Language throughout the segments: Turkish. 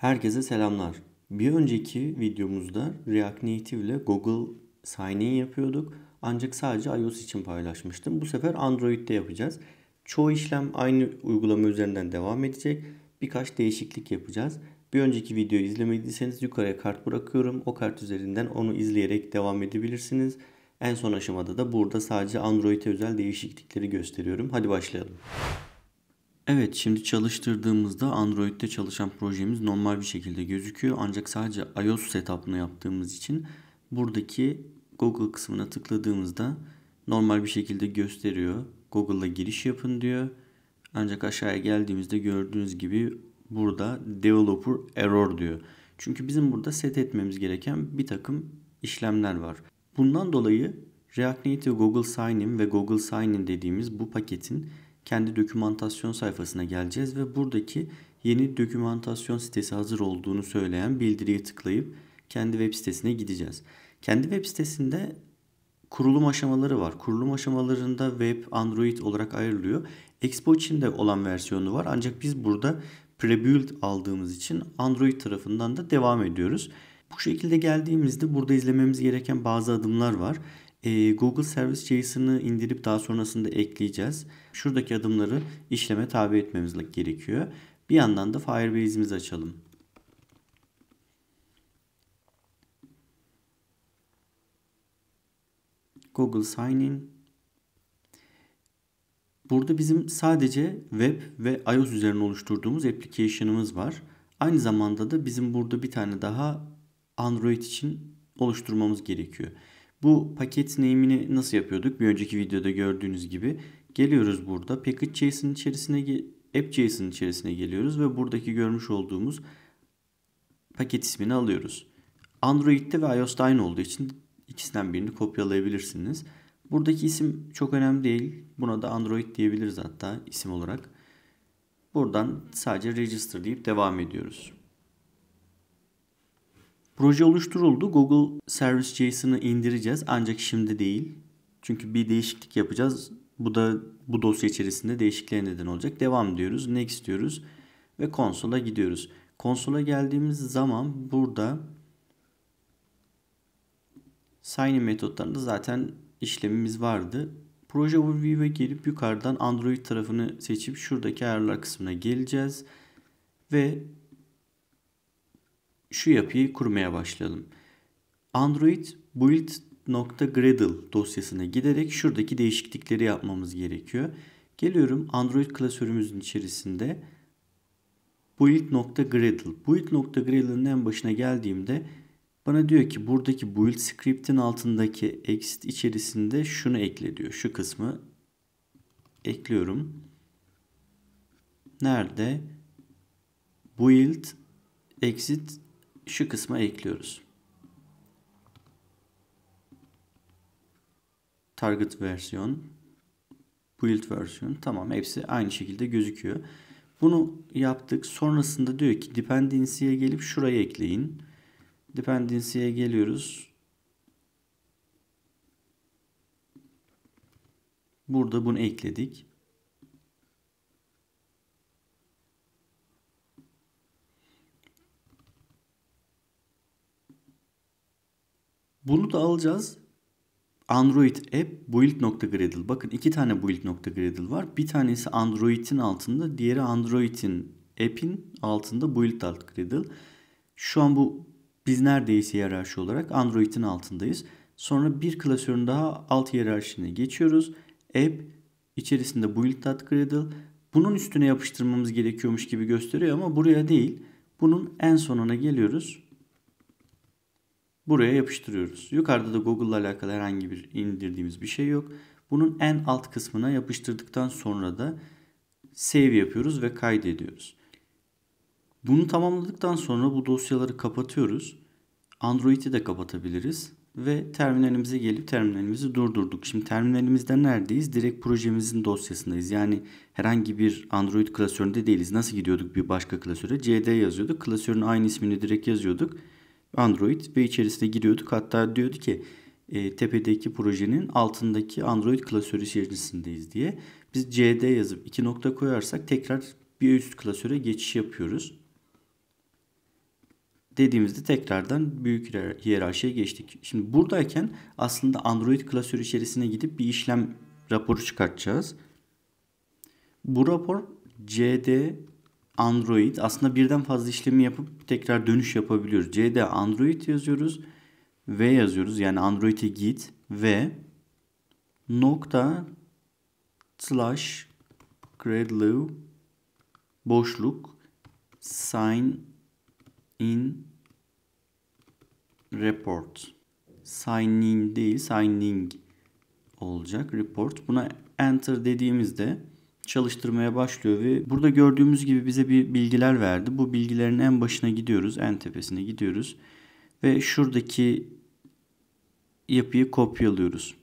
Herkese selamlar. Bir önceki videomuzda React Native ile Google Sign In yapıyorduk. Ancak sadece iOS için paylaşmıştım. Bu sefer Android'de yapacağız. Çoğu işlem aynı uygulama üzerinden devam edecek. Birkaç değişiklik yapacağız. Bir önceki videoyu izlemediyseniz yukarıya kart bırakıyorum. O kart üzerinden onu izleyerek devam edebilirsiniz. En son aşamada da burada sadece Android'e özel değişiklikleri gösteriyorum. Hadi başlayalım. Evet şimdi çalıştırdığımızda Android'de çalışan projemiz normal bir şekilde gözüküyor. Ancak sadece iOS setup'ını yaptığımız için buradaki Google kısmına tıkladığımızda normal bir şekilde gösteriyor. Google'a giriş yapın diyor. Ancak aşağıya geldiğimizde gördüğünüz gibi burada developer error diyor. Çünkü bizim burada set etmemiz gereken bir takım işlemler var. Bundan dolayı React Native Google Sign In ve Google Sign In dediğimiz bu paketin kendi dokümantasyon sayfasına geleceğiz ve buradaki yeni dokümantasyon sitesi hazır olduğunu söyleyen bildiriye tıklayıp kendi web sitesine gideceğiz. Kendi web sitesinde kurulum aşamaları var. Kurulum aşamalarında web, Android olarak ayrılıyor. Expo için de olan versiyonu var. Ancak biz burada pre-build aldığımız için Android tarafından da devam ediyoruz. Bu şekilde geldiğimizde burada izlememiz gereken bazı adımlar var. Ee, Google Service JSON'ı indirip daha sonrasında ekleyeceğiz. Şuradaki adımları işleme tabi etmemiz gerekiyor. Bir yandan da Firebase'imizi açalım. Google Sign In. Burada bizim sadece web ve iOS üzerine oluşturduğumuz application'ımız var. Aynı zamanda da bizim burada bir tane daha Android için oluşturmamız gerekiyor. Bu paket name'ini nasıl yapıyorduk? Bir önceki videoda gördüğünüz gibi. Geliyoruz burada. Package.js'in içerisine app.js'in içerisine geliyoruz ve buradaki görmüş olduğumuz paket ismini alıyoruz. Android'de ve iOS'ta aynı olduğu için ikisinden birini kopyalayabilirsiniz. Buradaki isim çok önemli değil. Buna da Android diyebiliriz hatta isim olarak. Buradan sadece register deyip devam ediyoruz. Proje oluşturuldu. Google Service JSON'ı indireceğiz ancak şimdi değil. Çünkü bir değişiklik yapacağız. Bu da bu dosya içerisinde değişikliğe neden olacak. Devam diyoruz. Next diyoruz ve konsola gidiyoruz. Konsola geldiğimiz zaman burada sign metotlarında zaten işlemimiz vardı. Proje Overview'e girip yukarıdan Android tarafını seçip şuradaki ayarlar kısmına geleceğiz. Ve şu yapıyı kurmaya başlayalım. Android build.gradle dosyasına giderek şuradaki değişiklikleri yapmamız gerekiyor. Geliyorum Android klasörümüzün içerisinde build.gradle. Build.gradle'ın en başına geldiğimde bana diyor ki buradaki build script'in altındaki exit içerisinde şunu ekle diyor. Şu kısmı ekliyorum. Nerede? Build exit şu kısma ekliyoruz. Target versiyon, build versiyon. Tamam hepsi aynı şekilde gözüküyor. Bunu yaptık. Sonrasında diyor ki dependency'ye gelip şuraya ekleyin. Dependency'ye geliyoruz. Burada bunu ekledik. Bunu da alacağız. Android app build.gradle. Bakın iki tane build.gradle var. Bir tanesi Android'in altında, diğeri Android'in app'in altında build.gradle. Şu an bu biz neredeyiz hiyerarşi olarak Android'in altındayız. Sonra bir klasörün daha alt hiyerarşisine geçiyoruz. App içerisinde build.gradle. Bunun üstüne yapıştırmamız gerekiyormuş gibi gösteriyor ama buraya değil. Bunun en sonuna geliyoruz buraya yapıştırıyoruz. Yukarıda da Google ile alakalı herhangi bir indirdiğimiz bir şey yok. Bunun en alt kısmına yapıştırdıktan sonra da save yapıyoruz ve kaydediyoruz. Bunu tamamladıktan sonra bu dosyaları kapatıyoruz. Android'i de kapatabiliriz ve terminalimize gelip terminalimizi durdurduk. Şimdi terminalimizde neredeyiz? Direkt projemizin dosyasındayız. Yani herhangi bir Android klasöründe değiliz. Nasıl gidiyorduk bir başka klasöre? CD yazıyorduk. Klasörün aynı ismini direkt yazıyorduk. Android ve içerisine giriyorduk. Hatta diyordu ki e, tepedeki projenin altındaki Android klasörü içerisindeyiz diye. Biz CD yazıp iki nokta koyarsak tekrar bir üst klasöre geçiş yapıyoruz. Dediğimizde tekrardan büyük hiyerarşiye geçtik. Şimdi buradayken aslında Android klasörü içerisine gidip bir işlem raporu çıkartacağız. Bu rapor CD Android. Aslında birden fazla işlemi yapıp tekrar dönüş yapabiliyoruz. C'de Android yazıyoruz. V yazıyoruz. Yani Android'e git V nokta slash gradlev boşluk sign in report signing değil signing olacak report. Buna enter dediğimizde çalıştırmaya başlıyor ve burada gördüğümüz gibi bize bir bilgiler verdi. Bu bilgilerin en başına gidiyoruz, en tepesine gidiyoruz ve şuradaki yapıyı kopyalıyoruz.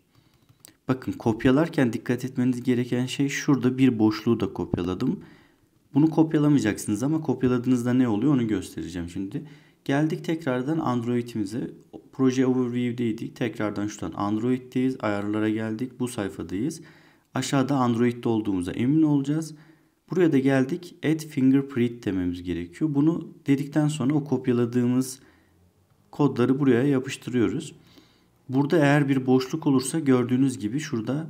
Bakın kopyalarken dikkat etmeniz gereken şey şurada bir boşluğu da kopyaladım. Bunu kopyalamayacaksınız ama kopyaladığınızda ne oluyor onu göstereceğim şimdi. Geldik tekrardan Android'imize. Proje Overview'deydik. Tekrardan şuradan Android'deyiz. Ayarlara geldik. Bu sayfadayız. Aşağıda Android'de olduğumuza emin olacağız. Buraya da geldik. Add fingerprint dememiz gerekiyor. Bunu dedikten sonra o kopyaladığımız kodları buraya yapıştırıyoruz. Burada eğer bir boşluk olursa gördüğünüz gibi şurada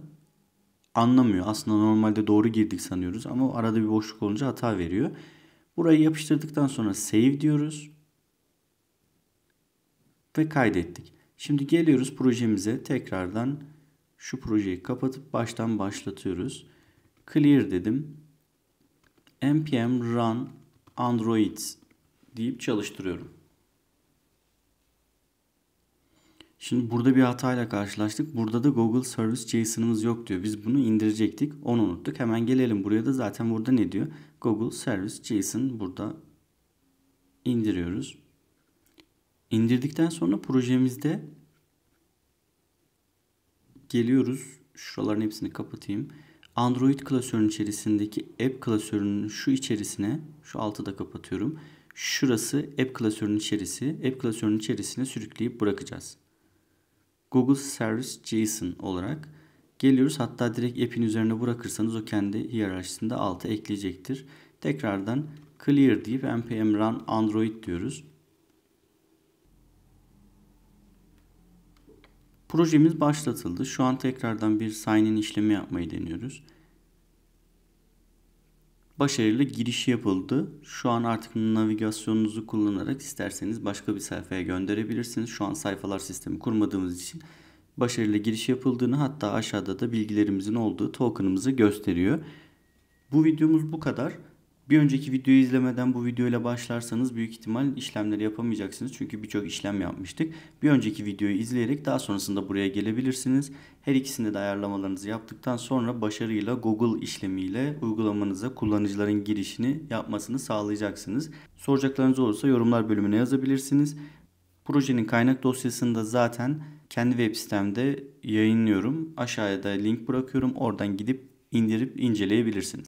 anlamıyor. Aslında normalde doğru girdik sanıyoruz ama arada bir boşluk olunca hata veriyor. Burayı yapıştırdıktan sonra save diyoruz. Ve kaydettik. Şimdi geliyoruz projemize tekrardan şu projeyi kapatıp baştan başlatıyoruz. Clear dedim. npm run android deyip çalıştırıyorum. Şimdi burada bir hatayla karşılaştık. Burada da Google Service JSON'ımız yok diyor. Biz bunu indirecektik. Onu unuttuk. Hemen gelelim buraya da zaten burada ne diyor? Google Service JSON burada indiriyoruz. İndirdikten sonra projemizde geliyoruz. Şuraların hepsini kapatayım. Android klasörün içerisindeki app klasörünün şu içerisine şu altı da kapatıyorum. Şurası app klasörünün içerisi. App klasörünün içerisine sürükleyip bırakacağız. Google Service JSON olarak geliyoruz. Hatta direkt app'in üzerine bırakırsanız o kendi hiyerarşisinde altı ekleyecektir. Tekrardan clear deyip npm run android diyoruz. Projemiz başlatıldı. Şu an tekrardan bir sign in işlemi yapmayı deniyoruz. Başarılı giriş yapıldı. Şu an artık navigasyonunuzu kullanarak isterseniz başka bir sayfaya gönderebilirsiniz. Şu an sayfalar sistemi kurmadığımız için başarılı giriş yapıldığını hatta aşağıda da bilgilerimizin olduğu token'ımızı gösteriyor. Bu videomuz bu kadar. Bir önceki videoyu izlemeden bu videoyla başlarsanız büyük ihtimal işlemleri yapamayacaksınız. Çünkü birçok işlem yapmıştık. Bir önceki videoyu izleyerek daha sonrasında buraya gelebilirsiniz. Her ikisinde de ayarlamalarınızı yaptıktan sonra başarıyla Google işlemiyle uygulamanıza kullanıcıların girişini yapmasını sağlayacaksınız. Soracaklarınız olursa yorumlar bölümüne yazabilirsiniz. Projenin kaynak dosyasında zaten kendi web sitemde yayınlıyorum. Aşağıya da link bırakıyorum. Oradan gidip indirip inceleyebilirsiniz.